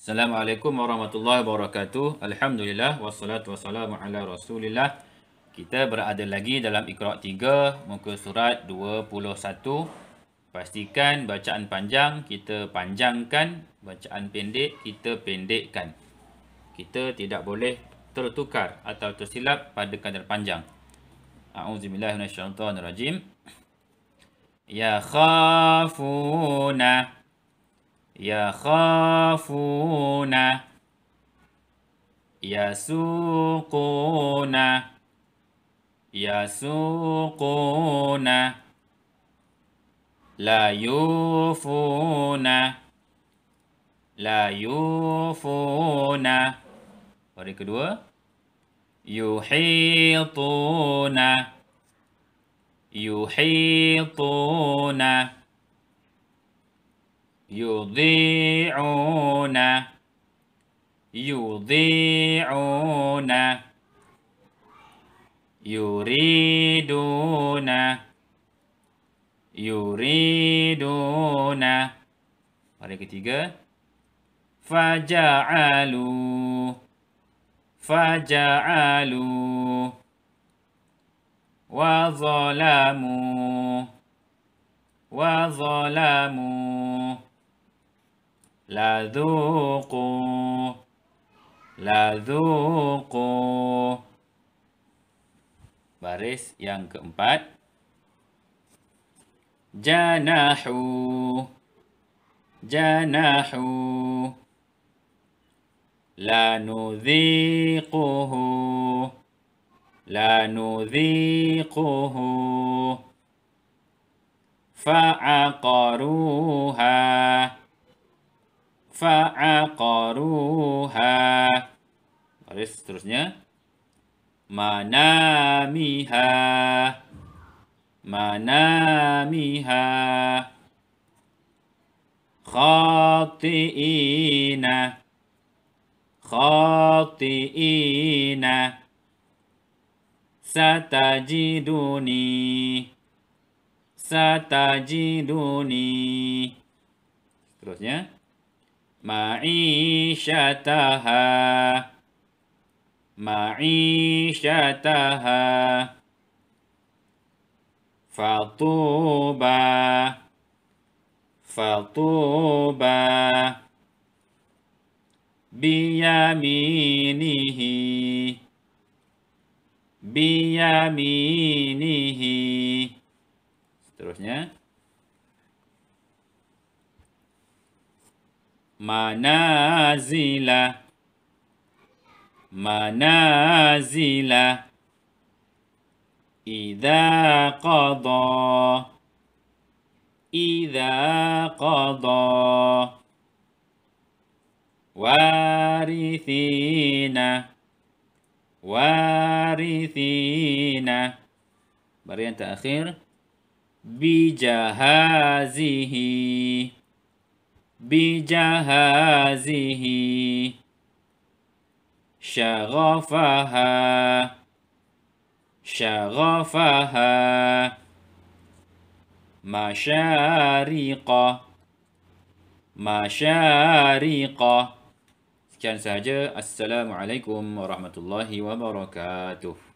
Assalamualaikum warahmatullahi wabarakatuh. Alhamdulillah wassalatu wassalamu ala Rasulillah. Kita berada lagi dalam Iqra 3 muka surat 21. Pastikan bacaan panjang kita panjangkan, bacaan pendek kita pendekkan. Kita tidak boleh tertukar atau tersilap pada kadar panjang. A'udzubillahi minasyaitonirrajim. Ya khafuna يخافون يسوقون يسوقون لا يوفون لا يوفون Hari kedua Yuhituna Yuhituna يضيعون يضيعون يريدون يريدون Pada ketiga Faja'alu Faja'alu Wa zalamu Wa zalamu لذوقوا لذوقوا baris yang keempat janahu janahu la nudhiquhu la nudhiquhu fa'aqaruha fa'aqaruha baris seterusnya manamiha manamiha khati'ina khati'ina satajiduni satajiduni seterusnya ma'isyataha ma'isyataha fatuba fatuba biyaminihi biyaminihi seterusnya منازل منازل إذا قضى إذا قضى وارثين وارثين بريان تأخير بجهازه بجهازه شغفها شغفها مشارق مشارق كان سهجة السلام عليكم ورحمة الله وبركاته